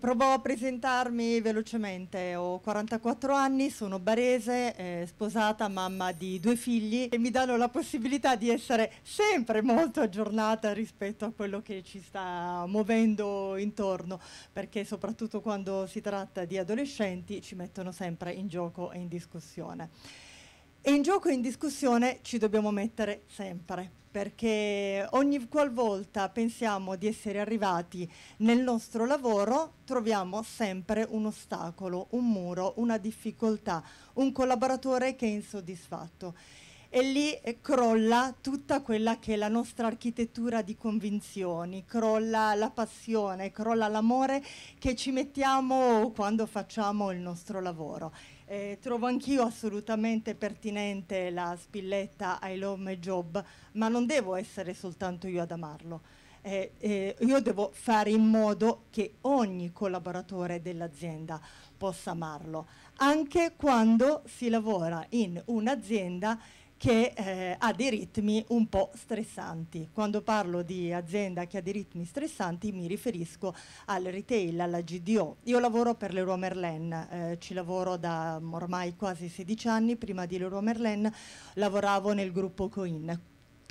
Provo a presentarmi velocemente, ho 44 anni, sono barese, eh, sposata, mamma di due figli e mi danno la possibilità di essere sempre molto aggiornata rispetto a quello che ci sta muovendo intorno, perché soprattutto quando si tratta di adolescenti ci mettono sempre in gioco e in discussione. E in gioco e in discussione ci dobbiamo mettere sempre, perché ogni qualvolta pensiamo di essere arrivati nel nostro lavoro, troviamo sempre un ostacolo, un muro, una difficoltà, un collaboratore che è insoddisfatto e lì eh, crolla tutta quella che è la nostra architettura di convinzioni, crolla la passione, crolla l'amore che ci mettiamo quando facciamo il nostro lavoro. Eh, trovo anch'io assolutamente pertinente la spilletta I love my job, ma non devo essere soltanto io ad amarlo. Eh, eh, io devo fare in modo che ogni collaboratore dell'azienda possa amarlo, anche quando si lavora in un'azienda che eh, ha dei ritmi un po' stressanti. Quando parlo di azienda che ha dei ritmi stressanti mi riferisco al retail, alla GDO. Io lavoro per Leroy Merlin, eh, ci lavoro da ormai quasi 16 anni, prima di Leroy Merlin lavoravo nel gruppo Coin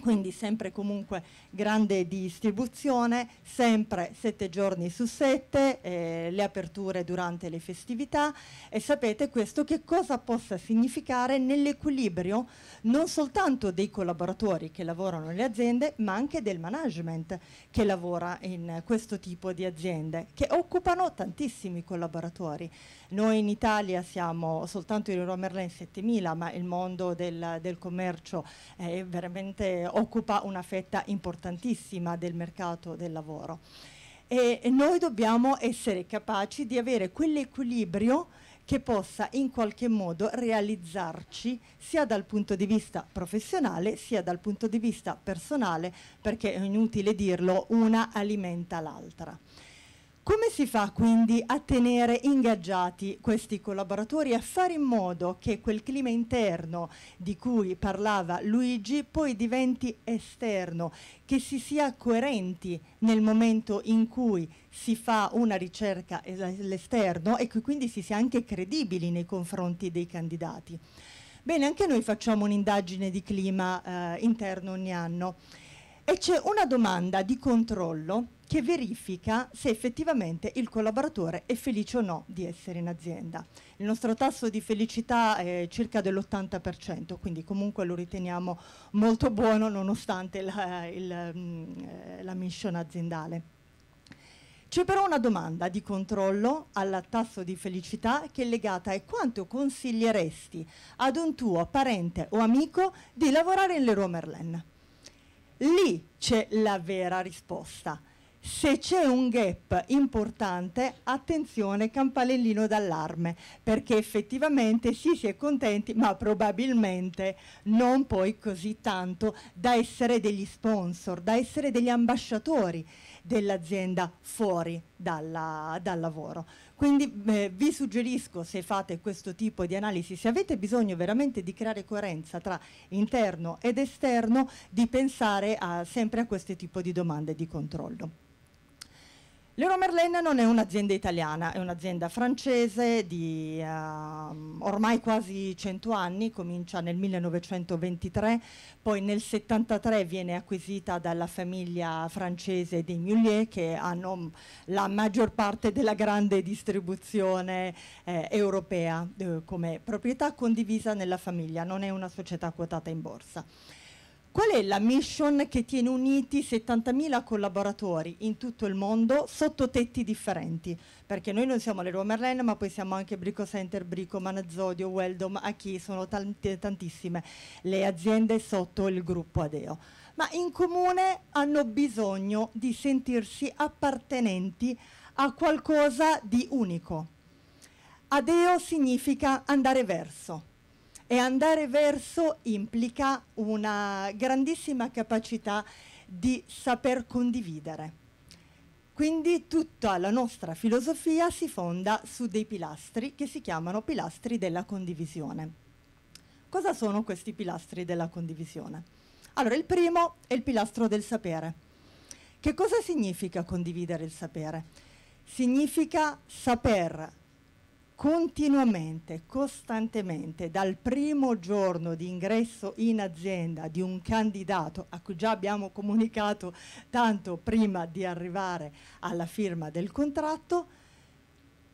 quindi sempre comunque grande distribuzione, sempre sette giorni su sette, eh, le aperture durante le festività e sapete questo che cosa possa significare nell'equilibrio non soltanto dei collaboratori che lavorano nelle aziende ma anche del management che lavora in questo tipo di aziende che occupano tantissimi collaboratori. Noi in Italia siamo soltanto in Roma 7000 ma il mondo del, del commercio è veramente eh, occupa una fetta importantissima del mercato del lavoro. E, e noi dobbiamo essere capaci di avere quell'equilibrio che possa in qualche modo realizzarci sia dal punto di vista professionale sia dal punto di vista personale, perché è inutile dirlo, una alimenta l'altra. Come si fa quindi a tenere ingaggiati questi collaboratori e a fare in modo che quel clima interno di cui parlava Luigi poi diventi esterno, che si sia coerenti nel momento in cui si fa una ricerca all'esterno e che quindi si sia anche credibili nei confronti dei candidati? Bene, anche noi facciamo un'indagine di clima eh, interno ogni anno e c'è una domanda di controllo che verifica se effettivamente il collaboratore è felice o no di essere in azienda. Il nostro tasso di felicità è circa dell'80%, quindi comunque lo riteniamo molto buono nonostante la, il, mm, eh, la mission aziendale. C'è però una domanda di controllo al tasso di felicità che è legata a quanto consiglieresti ad un tuo parente o amico di lavorare in Leroy Merlin. Lì c'è la vera risposta se c'è un gap importante, attenzione campanellino d'allarme, perché effettivamente sì, si è contenti, ma probabilmente non poi così tanto da essere degli sponsor, da essere degli ambasciatori dell'azienda fuori dalla, dal lavoro. Quindi eh, vi suggerisco se fate questo tipo di analisi, se avete bisogno veramente di creare coerenza tra interno ed esterno, di pensare a, sempre a questo tipo di domande di controllo. Leroy Merlin non è un'azienda italiana, è un'azienda francese di uh, ormai quasi 100 anni, comincia nel 1923, poi nel 73 viene acquisita dalla famiglia francese dei Mullier che hanno mm, la maggior parte della grande distribuzione eh, europea eh, come proprietà condivisa nella famiglia, non è una società quotata in borsa. Qual è la mission che tiene uniti 70.000 collaboratori in tutto il mondo sotto tetti differenti? Perché noi non siamo Leroy Merlin, ma poi siamo anche Brico Center, Brico, Manazzodio, Weldom, Achi, sono tante, tantissime le aziende sotto il gruppo Adeo. Ma in comune hanno bisogno di sentirsi appartenenti a qualcosa di unico. Adeo significa andare verso e andare verso implica una grandissima capacità di saper condividere. Quindi tutta la nostra filosofia si fonda su dei pilastri che si chiamano pilastri della condivisione. Cosa sono questi pilastri della condivisione? Allora, il primo è il pilastro del sapere. Che cosa significa condividere il sapere? Significa saper continuamente, costantemente, dal primo giorno di ingresso in azienda di un candidato a cui già abbiamo comunicato tanto prima di arrivare alla firma del contratto,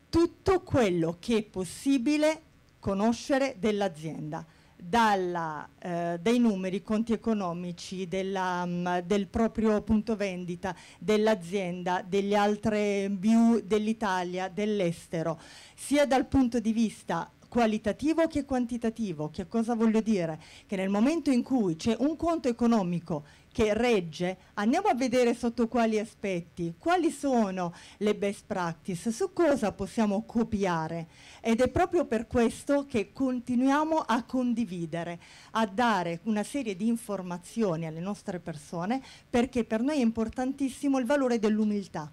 tutto quello che è possibile conoscere dell'azienda dalla, eh, dai numeri, conti economici, della, mm, del proprio punto vendita, dell'azienda, delle altre view dell'Italia, dell'estero, sia dal punto di vista qualitativo che quantitativo. Che cosa voglio dire? Che nel momento in cui c'è un conto economico che regge, andiamo a vedere sotto quali aspetti, quali sono le best practice, su cosa possiamo copiare ed è proprio per questo che continuiamo a condividere, a dare una serie di informazioni alle nostre persone perché per noi è importantissimo il valore dell'umiltà.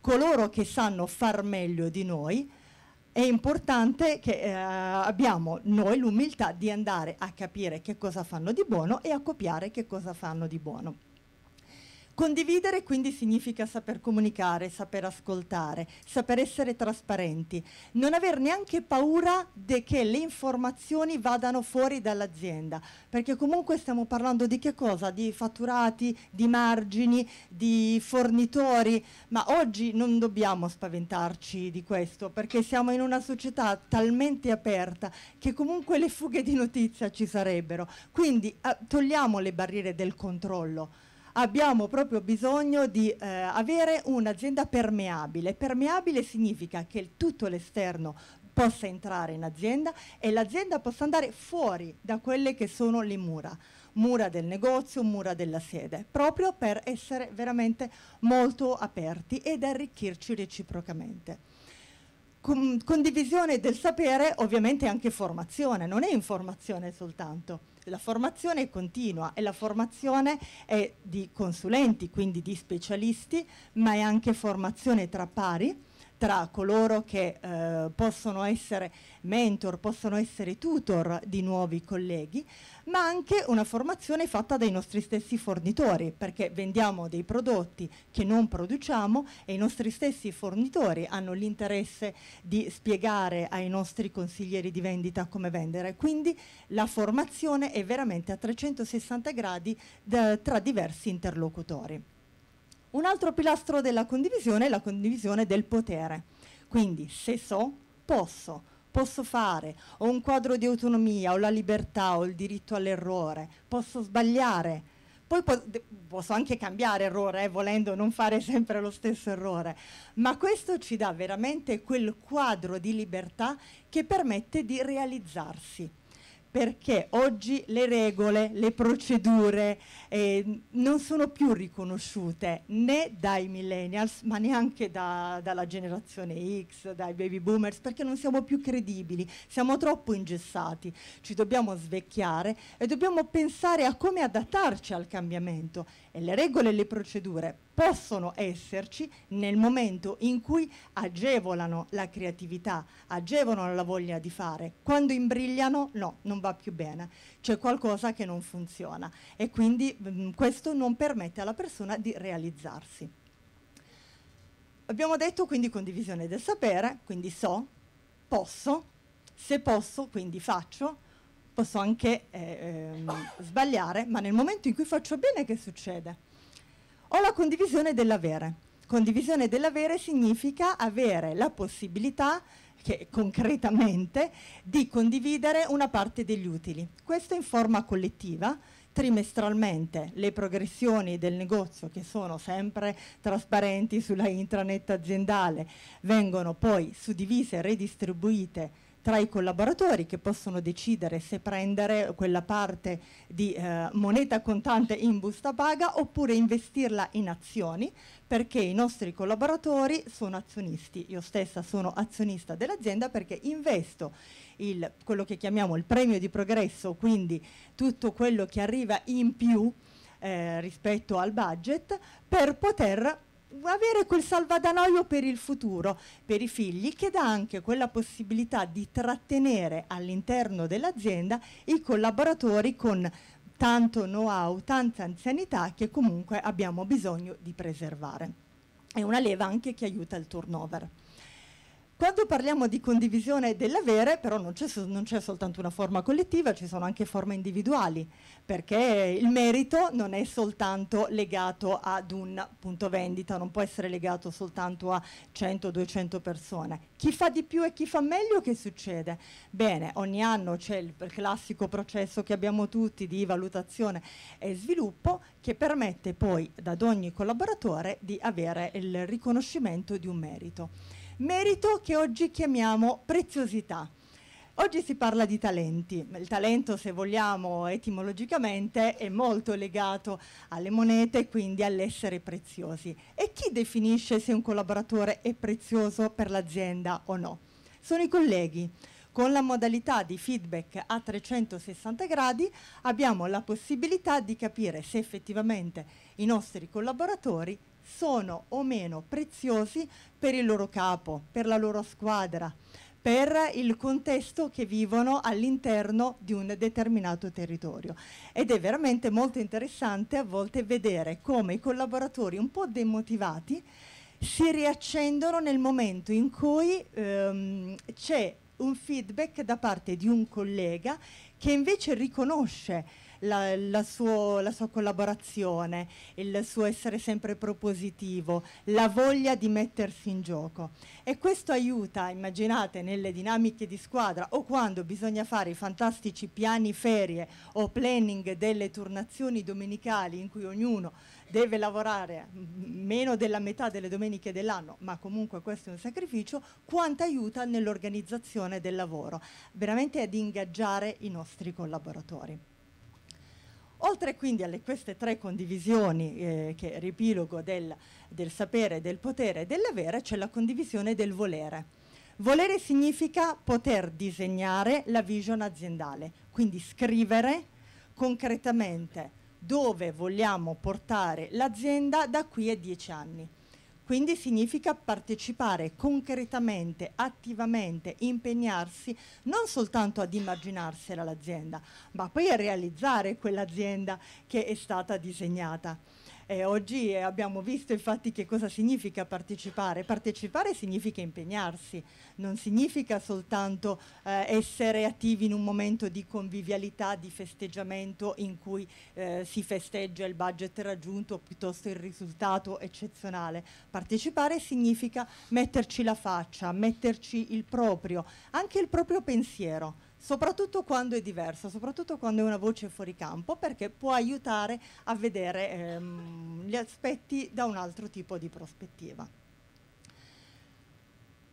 Coloro che sanno far meglio di noi, è importante che eh, abbiamo noi l'umiltà di andare a capire che cosa fanno di buono e a copiare che cosa fanno di buono. Condividere quindi significa saper comunicare, saper ascoltare, saper essere trasparenti, non aver neanche paura che le informazioni vadano fuori dall'azienda, perché comunque stiamo parlando di che cosa? Di fatturati, di margini, di fornitori, ma oggi non dobbiamo spaventarci di questo, perché siamo in una società talmente aperta che comunque le fughe di notizia ci sarebbero. Quindi eh, togliamo le barriere del controllo abbiamo proprio bisogno di eh, avere un'azienda permeabile. Permeabile significa che tutto l'esterno possa entrare in azienda e l'azienda possa andare fuori da quelle che sono le mura mura del negozio, mura della sede, proprio per essere veramente molto aperti ed arricchirci reciprocamente. Com condivisione del sapere ovviamente è anche formazione, non è informazione soltanto. La formazione è continua e la formazione è di consulenti, quindi di specialisti, ma è anche formazione tra pari tra coloro che eh, possono essere mentor, possono essere tutor di nuovi colleghi, ma anche una formazione fatta dai nostri stessi fornitori, perché vendiamo dei prodotti che non produciamo e i nostri stessi fornitori hanno l'interesse di spiegare ai nostri consiglieri di vendita come vendere. Quindi la formazione è veramente a 360 gradi da, tra diversi interlocutori. Un altro pilastro della condivisione è la condivisione del potere. Quindi se so, posso, posso fare, ho un quadro di autonomia, ho la libertà, ho il diritto all'errore, posso sbagliare. Poi po posso anche cambiare errore, eh, volendo non fare sempre lo stesso errore, ma questo ci dà veramente quel quadro di libertà che permette di realizzarsi perché oggi le regole, le procedure eh, non sono più riconosciute né dai millennials ma neanche da, dalla generazione X, dai baby boomers, perché non siamo più credibili, siamo troppo ingessati, ci dobbiamo svecchiare e dobbiamo pensare a come adattarci al cambiamento e le regole e le procedure possono esserci nel momento in cui agevolano la creatività, agevolano la voglia di fare. Quando imbrigliano, no, non va più bene, c'è qualcosa che non funziona e quindi mh, mm, questo non permette alla persona di realizzarsi. Abbiamo detto quindi condivisione del sapere, quindi so, posso, se posso quindi faccio, posso anche eh, ehm, sbagliare, ma nel momento in cui faccio bene che succede? o la condivisione dell'avere. Condivisione dell'avere significa avere la possibilità che, concretamente di condividere una parte degli utili. Questo in forma collettiva, trimestralmente le progressioni del negozio che sono sempre trasparenti sulla intranet aziendale vengono poi suddivise e redistribuite tra i collaboratori che possono decidere se prendere quella parte di eh, moneta contante in busta paga oppure investirla in azioni perché i nostri collaboratori sono azionisti, io stessa sono azionista dell'azienda perché investo il, quello che chiamiamo il premio di progresso, quindi tutto quello che arriva in più eh, rispetto al budget per poter avere quel salvadanoio per il futuro, per i figli, che dà anche quella possibilità di trattenere all'interno dell'azienda i collaboratori con tanto know-how, tanta anzianità che comunque abbiamo bisogno di preservare. È una leva anche che aiuta il turnover. Quando parliamo di condivisione dell'avere, però non c'è, non c'è, soltanto una forma collettiva, ci sono anche forme individuali, perché il merito non è soltanto legato ad un punto vendita, non può essere legato soltanto a 100-200 persone. Chi fa di più e chi fa meglio che succede? Bene, ogni anno c'è il classico processo che abbiamo tutti di valutazione e sviluppo che permette poi ad ogni collaboratore di avere il riconoscimento di un merito merito che oggi chiamiamo preziosità. Oggi si parla di talenti, il talento se vogliamo etimologicamente è molto legato alle monete e quindi all'essere preziosi. E chi definisce se un collaboratore è prezioso per l'azienda o no? Sono i colleghi. Con la modalità di feedback a 360 gradi abbiamo la possibilità di capire se effettivamente i nostri collaboratori sono o meno preziosi per il loro capo, per la loro squadra, per il contesto che vivono all'interno di un determinato territorio. Ed è veramente molto interessante a volte vedere come i collaboratori un po' demotivati si riaccendono nel momento in cui ehm, c'è un feedback da parte di un collega che invece riconosce la, la, suo, la, sua collaborazione, il suo essere sempre propositivo, la voglia di mettersi in gioco. E questo aiuta, immaginate, nelle dinamiche di squadra o quando bisogna fare i fantastici piani ferie o planning delle turnazioni domenicali in cui ognuno deve lavorare meno della metà delle domeniche dell'anno, ma comunque questo è un sacrificio, quanto aiuta nell'organizzazione del lavoro, veramente ad ingaggiare i nostri collaboratori. Oltre quindi a queste tre condivisioni, eh, che ripilogo del, del sapere, del potere e dell'avere, c'è la condivisione del volere. Volere significa poter disegnare la vision aziendale, quindi scrivere concretamente dove vogliamo portare l'azienda da qui a dieci anni. Quindi significa partecipare concretamente, attivamente, impegnarsi non soltanto ad immaginarsela l'azienda, ma poi a realizzare quell'azienda che è stata disegnata eh, oggi abbiamo visto infatti che cosa significa partecipare. Partecipare significa impegnarsi, non significa soltanto eh, essere attivi in un momento di convivialità, di festeggiamento in cui eh, si festeggia il budget raggiunto piuttosto il risultato eccezionale. Partecipare significa metterci la faccia, metterci il proprio, anche il proprio pensiero soprattutto quando è diversa, soprattutto quando è una voce fuori campo, perché può aiutare a vedere ehm, gli aspetti da un altro tipo di prospettiva.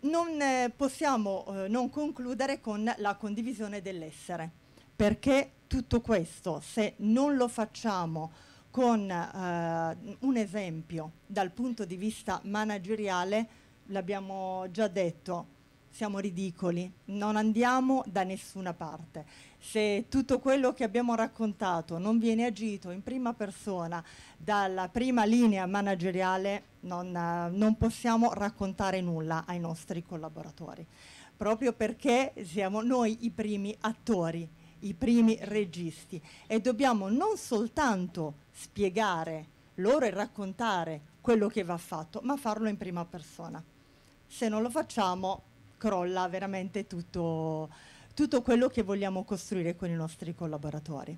Non eh, possiamo eh, non concludere con la condivisione dell'essere, perché tutto questo, se non lo facciamo con eh, un esempio dal punto di vista manageriale, l'abbiamo già detto, siamo ridicoli, non andiamo da nessuna parte. Se tutto quello che abbiamo raccontato non viene agito in prima persona dalla prima linea manageriale, non, eh, non possiamo raccontare nulla ai nostri collaboratori, proprio perché siamo noi i primi attori, i primi registi e dobbiamo non soltanto spiegare loro e raccontare quello che va fatto, ma farlo in prima persona. Se non lo facciamo crolla veramente tutto, tutto quello che vogliamo costruire con i nostri collaboratori.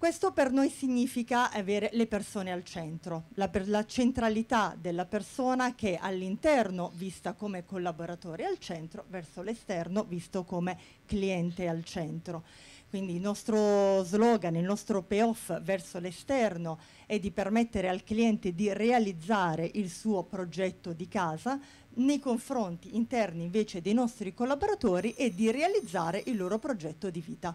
Questo per noi significa avere le persone al centro, la, la centralità della persona che all'interno vista come collaboratore al centro, verso l'esterno visto come cliente al centro. Quindi il nostro slogan, il nostro payoff verso l'esterno è di permettere al cliente di realizzare il suo progetto di casa, nei confronti interni invece dei nostri collaboratori e di realizzare il loro progetto di vita.